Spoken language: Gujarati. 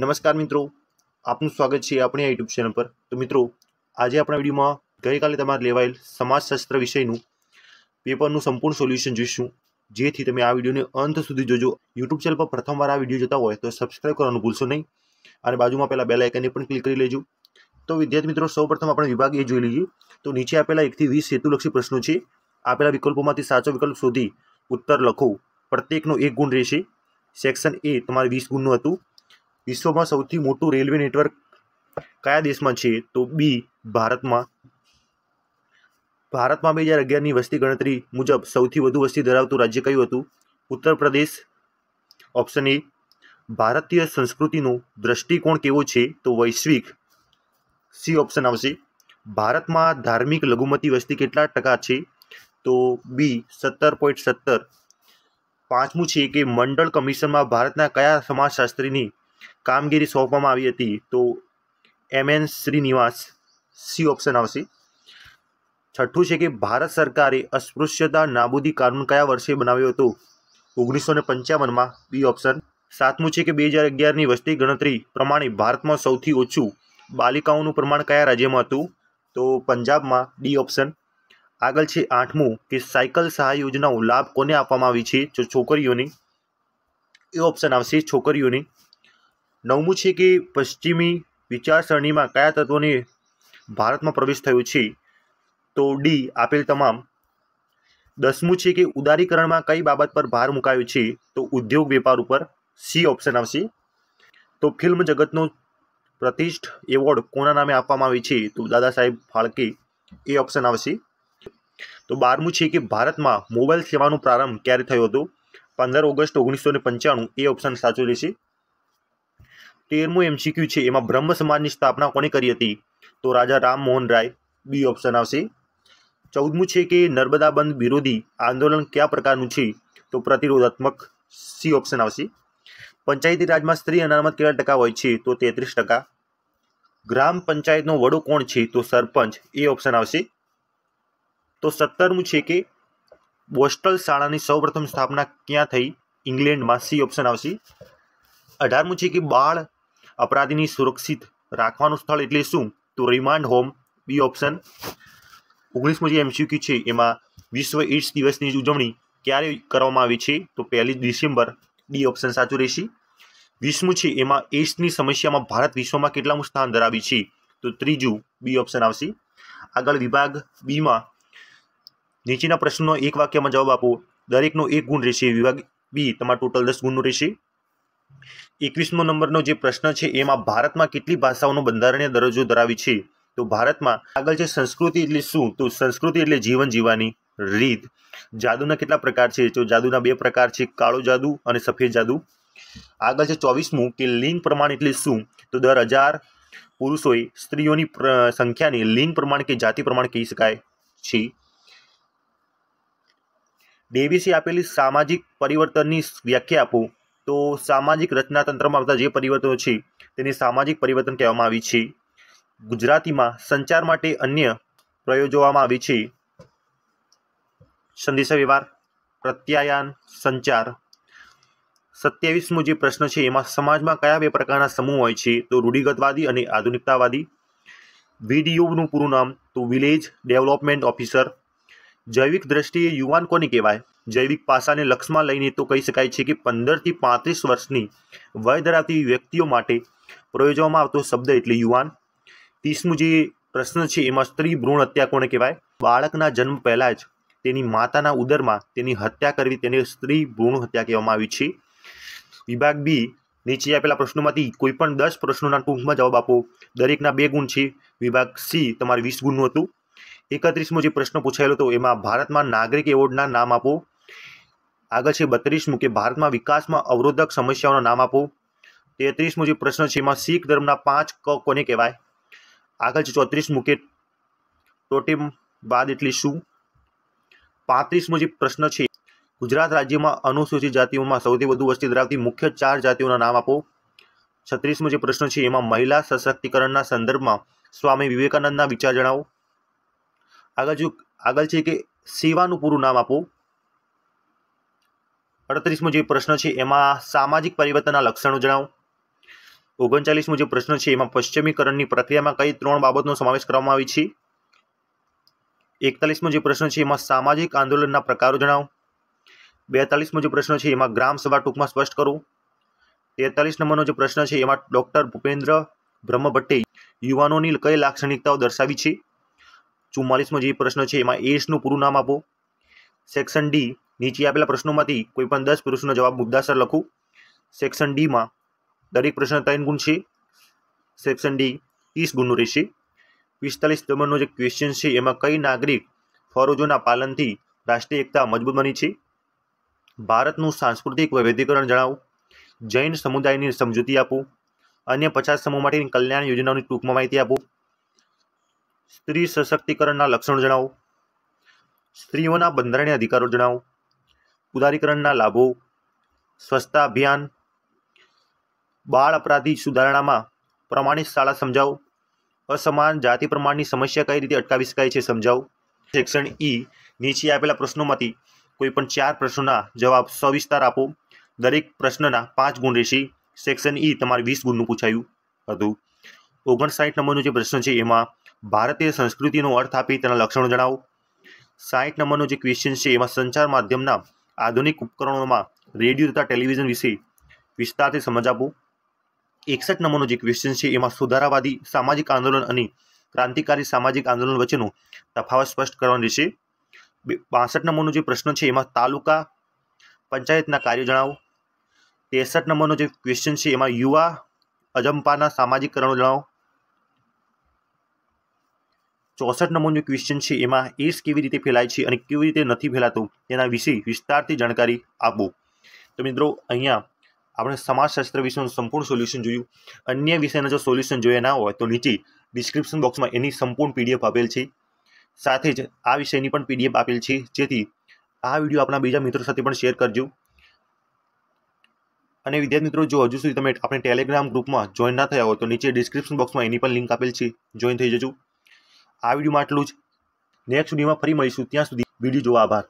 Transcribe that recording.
નમસ્કાર મિત્રો આપનું સ્વાગત છે આપણી આ યુટ્યુબ ચેનલ પર તો મિત્રો આજે આપણા વિડીયોમાં ગઈકાલે તમારે લેવાયેલ સમાજશાસ્ત્ર વિષયનું પેપરનું સંપૂર્ણ સોલ્યુશન જોઈશું જેથી તમે આ વિડીયોને અંત સુધી જોજો યુટ્યુબ ચેનલ પર પ્રથમવાર આ વિડીયો જોતા હોય તો સબસ્ક્રાઈબ કરવાનું ભૂલશો નહીં અને બાજુમાં પહેલાં બેલ આઇકનને પણ ક્લિક કરી લેજો તો વિદ્યાર્થી મિત્રો સૌપ્રથમ આપણે વિભાગ એ જોઈ લઈએ તો નીચે આપેલા એકથી વીસ હેતુલક્ષી પ્રશ્નો છે આપેલા વિકલ્પોમાંથી સાચો વિકલ્પ શોધી ઉત્તર લખો પ્રત્યેકનો એક ગુણ રહેશે સેક્શન એ તમારે વીસ ગુણનું હતું વિશ્વમાં સૌથી મોટું રેલવે નેટવર્ક કયા દેશમાં છે તો બી ભારતમાં ભારતમાં બે હજાર અગિયારની વસ્તી ગણતરી મુજબ સૌથી વધુ વસ્તી ધરાવતું રાજ્ય કયું હતું ઉત્તર પ્રદેશ ઓપ્શન એ ભારતીય સંસ્કૃતિનો દ્રષ્ટિકોણ કેવો છે તો વૈશ્વિક સી ઓપ્શન આવશે ભારતમાં ધાર્મિક લઘુમતી વસ્તી કેટલા ટકા છે તો બી સત્તર પોઈન્ટ સત્તર પાંચમું છે કે મંડળ કમિશનમાં ભારતના કયા સમાજશાસ્ત્રીની કામગીરી સોંપવામાં આવી હતી તો M N Srinivas C option આવશે છઠ્ઠું છે કે ભારત સરકારે અસ્પૃશ્યતા નાબૂદી કાનૂન કયા વર્ષે બનાવ્યો હતો ઓગણીસો ને પંચાવનમાં બી ઓપ્શન સાતમું છે કે બે હજાર અગિયારની વસ્તી ગણતરી પ્રમાણે ભારતમાં સૌથી ઓછું બાલિકાઓનું પ્રમાણ કયા રાજ્યમાં હતું તો પંજાબમાં ડી ઓપ્શન આગળ છે આઠમું કે સાયકલ સહાય યોજનાઓ લાભ કોને આપવામાં આવી છે જો છોકરીઓની એ ઓપ્શન આવશે છોકરીઓની નવમું છે કે પશ્ચિમી વિચારસરણીમાં કયા તત્વોને ભારતમાં પ્રવેશ થયો છે તો ડી આપેલ તમામ દસમું છે કે ઉદારીકરણમાં કઈ બાબત પર ભાર મુકાયો છે તો ઉદ્યોગ વેપાર ઉપર સી ઓપ્શન આવશે તો ફિલ્મ જગતનો પ્રતિષ્ઠ એવોર્ડ કોના નામે આપવામાં આવે છે તો દાદા સાહેબ ફાળકે એ ઓપ્શન આવશે તો બારમું છે કે ભારતમાં મોબાઈલ સેવાનો પ્રારંભ ક્યારે થયો હતો પંદર ઓગસ્ટ ઓગણીસો પંચાણું એ ઓપ્શન સાચો રહેશે તેરમું એમસીક્યુ છે એમાં બ્રહ્મ સમાજની સ્થાપના કોણે કરી હતી તો રાજા રામમોહન રાય બી ઓપ્શન આવશે ચૌદમું છે કે નર્મદા બંધ વિરોધી આંદોલન કયા પ્રકારનું છે તો પ્રતિરોધાત્મક સી ઓપ્શન આવશે પંચાયતી રાજમાં સ્ત્રી અનામત કેટલા ટકા હોય છે તો તેત્રીસ ટકા ગ્રામ પંચાયતનો વડો કોણ છે તો સરપંચ એ ઓપ્શન આવશે તો સત્તરમું છે કે બોસ્ટલ શાળાની સૌપ્રથમ સ્થાપના ક્યાં થઈ ઇંગ્લેન્ડમાં સી ઓપ્શન આવશે અઢારમું છે કે બાળ અપરાધીની સુરક્ષિત રાખવાનું સ્થળ એટલે શું તો રિમાન્ડ હોમ બી ઓપ્શન ઓગણીસમો જે એમસીક્યુ છે એમાં વિશ્વ એડ્સ દિવસની ઉજવણી ક્યારે કરવામાં આવી છે તો પહેલી ડિસેમ્બર ડી ઓપ્શન સાચું રહેશે વીસમું છે એમાં એડ્સની સમસ્યામાં ભારત વિશ્વમાં કેટલામું સ્થાન ધરાવે છે તો ત્રીજું બી ઓપ્શન આવશે આગળ વિભાગ બીમાં નીચેના પ્રશ્નનો એક વાક્યમાં જવાબ આપો દરેકનો એક ગુણ રહેશે વિભાગ બી તમારો ટોટલ દસ ગુણનું રહેશે એકવીસમો નંબરનો જે પ્રશ્ન છે એમાં ભારતમાં કેટલી ભાષાઓનો બંધારણીય દરજ્જો ધરાવી છે તો ભારતમાં આગળ છે સંસ્કૃતિ એટલે શું તો સંસ્કૃતિ એટલે જીવન જીવવાની રીત જાદુના કેટલા પ્રકાર છે તો જાદુના બે પ્રકાર છે કાળો જાદુ અને સફેદ જાદુ આગળ છે ચોવીસમું કે લિંગ પ્રમાણ એટલે શું તો દર હજાર પુરુષોએ સ્ત્રીઓની સંખ્યાને લિંગ પ્રમાણ કે જાતિ પ્રમાણ કહી શકાય છે ડેવિસે આપેલી સામાજિક પરિવર્તનની વ્યાખ્યા આપો તો સામાજિક રચનાતંત્રમાં આવતા જે પરિવર્તનો છે તેને સામાજિક પરિવર્તન કહેવામાં આવી છે ગુજરાતીમાં સંચાર માટે અન્ય પ્રયોજવામાં આવી છે સંદેશાવ્યવહાર વ્યવહાર પ્રત્યાયન સંચાર સત્યાવીસમો જે પ્રશ્ન છે એમાં સમાજમાં કયા બે પ્રકારના સમૂહ હોય છે તો રૂઢિગતવાદી અને આધુનિકતાવાદી વીડીયુનું પૂરું નામ તો વિલેજ ડેવલપમેન્ટ ઓફિસર જૈવિક દ્રષ્ટિએ યુવાન કોને કહેવાય જૈવિક પાસાને લક્ષમાં લઈને તો કહી શકાય છે કે પંદરથી પાંત્રીસ વર્ષની વય ધરાવતી વ્યક્તિઓ માટે પ્રયોજવામાં આવતો શબ્દ એટલે યુવાન ત્રીસમું જે પ્રશ્ન છે એમાં સ્ત્રી ભ્રૂણ હત્યા કોને કહેવાય બાળકના જન્મ પહેલાં જ તેની માતાના ઉદરમાં તેની હત્યા કરવી તેને સ્ત્રી ભ્રૂણ હત્યા કહેવામાં આવી છે વિભાગ બી નીચે આપેલા પ્રશ્નોમાંથી કોઈપણ દસ પ્રશ્નોના ટૂંકમાં જવાબ આપો દરેકના બે ગુણ છે વિભાગ સી તમારે વીસ ગુણનું હતું એકત્રીસમો જે પ્રશ્ન પૂછાયેલો હતો એમાં ભારતમાં નાગરિક એવોર્ડના નામ આપો આગળ છે બત્રીસમું કે ભારતમાં વિકાસમાં અવરોધક સમસ્યાઓનું નામ આપો તેત્રીસમું જે પ્રશ્ન છે એમાં શીખ ધર્મના પાંચ ક કોને કહેવાય આગળ છે ચોત્રીસમું કે ટોટેમવાદ એટલે શું પાંત્રીસમો જે પ્રશ્ન છે ગુજરાત રાજ્યમાં અનુસૂચિત જાતિઓમાં સૌથી વધુ વસ્તી ધરાવતી મુખ્ય ચાર જાતિઓના નામ આપો છત્રીસમો જે પ્રશ્ન છે એમાં મહિલા સશક્તિકરણના સંદર્ભમાં સ્વામી વિવેકાનંદના વિચાર જણાવો આગળ જો આગળ છે કે સેવાનું પૂરું નામ આપો અડત્રીસમો જે પ્રશ્ન છે એમાં સામાજિક પરિવર્તનના લક્ષણો જણાવો ઓગણચાલીસમો જે પ્રશ્ન છે એમાં પશ્ચિમીકરણની પ્રક્રિયામાં કઈ ત્રણ બાબતનો સમાવેશ કરવામાં આવી છે એકતાલીસમો જે પ્રશ્ન છે એમાં સામાજિક આંદોલનના પ્રકારો જણાવો બેતાલીસમો જે પ્રશ્ન છે એમાં ગ્રામ સભા ટૂંકમાં સ્પષ્ટ કરો તેતાલીસ નંબરનો જે પ્રશ્ન છે એમાં ડૉક્ટર ભૂપેન્દ્ર બ્રહ્મભટ્ટે યુવાનોની કઈ લાક્ષણિકતાઓ દર્શાવી છે ચુમ્માલીસમો જે પ્રશ્ન છે એમાં એસનું પૂરું નામ આપો સેક્શન ડી નીચે આપેલા પ્રશ્નોમાંથી કોઈ પણ દસ પ્રશ્નનો જવાબ મુદ્દાસર લખો સેક્શન ડીમાં દરેક પ્રશ્ન ત્રણ ગુણ છે સેક્શન ડી ત્રીસ ગુણનો રહેશે પિસ્તાલીસ નંબરનો જે ક્વેશ્ચન છે એમાં કઈ નાગરિક ફરજોના પાલનથી રાષ્ટ્રીય એકતા મજબૂત બની છે ભારતનું સાંસ્કૃતિક વૈવિધ્યકરણ જણાવો જૈન સમુદાયની સમજૂતી આપો અન્ય પચાસ સમૂહ માટેની કલ્યાણ યોજનાઓની ટૂંકમાં માહિતી આપો સ્ત્રી સશક્તિકરણના લક્ષણો જણાવો સ્ત્રીઓના બંધારણીય અધિકારો જણાવો ઉદારીકરણના લાભો સ્વચ્છતા અભિયાન બાળ અપરાધી સુધારણામાં પ્રમાણિત શાળા સમજાવો અસમાન જાતિ પ્રમાણની સમસ્યા કઈ રીતે અટકાવી શકાય છે સમજાવો સેક્શન ઈ e નીચે આપેલા પ્રશ્નોમાંથી કોઈપણ ચાર પ્રશ્નોના જવાબ સવિસ્તાર આપો દરેક પ્રશ્નના પાંચ ગુણ રહેશે સેક્શન ઈ e તમારે વીસ ગુણનું પૂછાયું હતું ઓગણસાઠ નંબરનો જે પ્રશ્ન છે એમાં ભારતીય સંસ્કૃતિનો અર્થ આપી તેના લક્ષણો જણાવો સાઠ નંબરનો જે ક્વેશ્ચન છે એમાં સંચાર માધ્યમના આધુનિક ઉપકરણોમાં રેડિયો તથા ટેલિવિઝન વિશે વિસ્તારથી સમજ આપો એકસઠ નંબરનો જે ક્વેશ્ચન છે એમાં સુધારાવાદી સામાજિક આંદોલન અને ક્રાંતિકારી સામાજિક આંદોલન વચ્ચેનો તફાવત સ્પષ્ટ કરવાનો રહેશે બાસઠ નંબરનો જે પ્રશ્ન છે એમાં તાલુકા પંચાયતના કાર્યો જણાવો તેસઠ નંબરનો જે ક્વેશ્ચન છે એમાં યુવા અજંપાના સામાજિકરણો જણાવો ચોસઠ નંબરનું ક્વેશ્ચન છે એમાં એસ કેવી રીતે ફેલાય છે અને કેવી રીતે નથી ફેલાતું તેના વિશે વિસ્તારથી જાણકારી આપો તો મિત્રો અહીંયા આપણે સમાજશાસ્ત્ર વિષયનું સંપૂર્ણ સોલ્યુશન જોયું અન્ય વિષયના જો સોલ્યુશન જોયા ના હોય તો નીચે ડિસ્ક્રિપ્શન બોક્સમાં એની સંપૂર્ણ પીડીએફ આપેલ છે સાથે જ આ વિષયની પણ પીડીએફ આપેલ છે જેથી આ વિડીયો આપણા બીજા મિત્રો સાથે પણ શેર કરજો અને વિદ્યાર્થી મિત્રો જો હજુ સુધી તમે આપણે ટેલિગ્રામ ગ્રુપમાં જોઈન ના થયા હોય તો નીચે ડિસ્ક્રિપ્શન બોક્સમાં એની પણ લિંક આપેલ છે જોઈન થઈ જજો આ વિડીયોમાં આટલું જ નેક્સ્ટ વિડીયોમાં ફરી મળીશું ત્યાં સુધી વિડીયો જોવા આભાર